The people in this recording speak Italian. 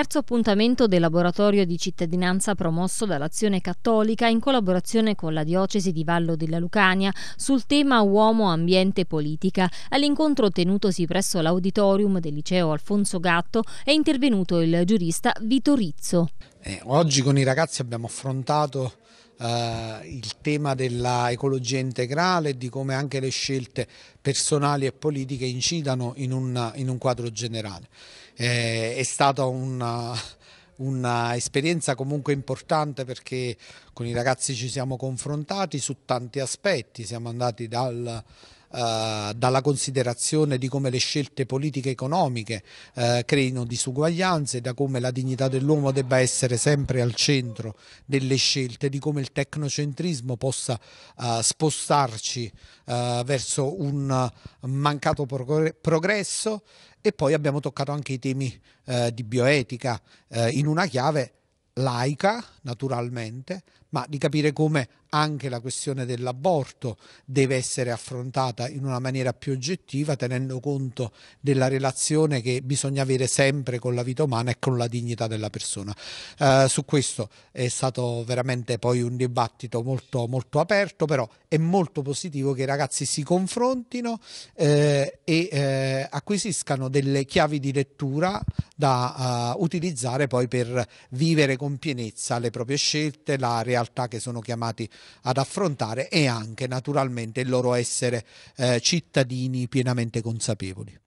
terzo appuntamento del laboratorio di cittadinanza promosso dall'Azione Cattolica in collaborazione con la Diocesi di Vallo della Lucania sul tema Uomo, Ambiente e Politica. All'incontro tenutosi presso l'auditorium del liceo Alfonso Gatto è intervenuto il giurista Vito Rizzo. Eh, oggi con i ragazzi abbiamo affrontato eh, il tema dell'ecologia integrale e di come anche le scelte personali e politiche incidano in un, in un quadro generale. Eh, è stata una, un'esperienza comunque importante perché con i ragazzi ci siamo confrontati su tanti aspetti, siamo andati dal eh, dalla considerazione di come le scelte politiche economiche eh, creino disuguaglianze, da come la dignità dell'uomo debba essere sempre al centro delle scelte, di come il tecnocentrismo possa eh, spostarci verso un mancato progresso e poi abbiamo toccato anche i temi di bioetica in una chiave laica, naturalmente, ma di capire come anche la questione dell'aborto deve essere affrontata in una maniera più oggettiva, tenendo conto della relazione che bisogna avere sempre con la vita umana e con la dignità della persona. Eh, su questo è stato veramente poi un dibattito molto, molto aperto, però è molto positivo che i ragazzi si confrontino eh, e eh, acquisiscano delle chiavi di lettura da uh, utilizzare poi per vivere con pienezza le proprie scelte, la realtà che sono chiamati ad affrontare e anche naturalmente il loro essere eh, cittadini pienamente consapevoli.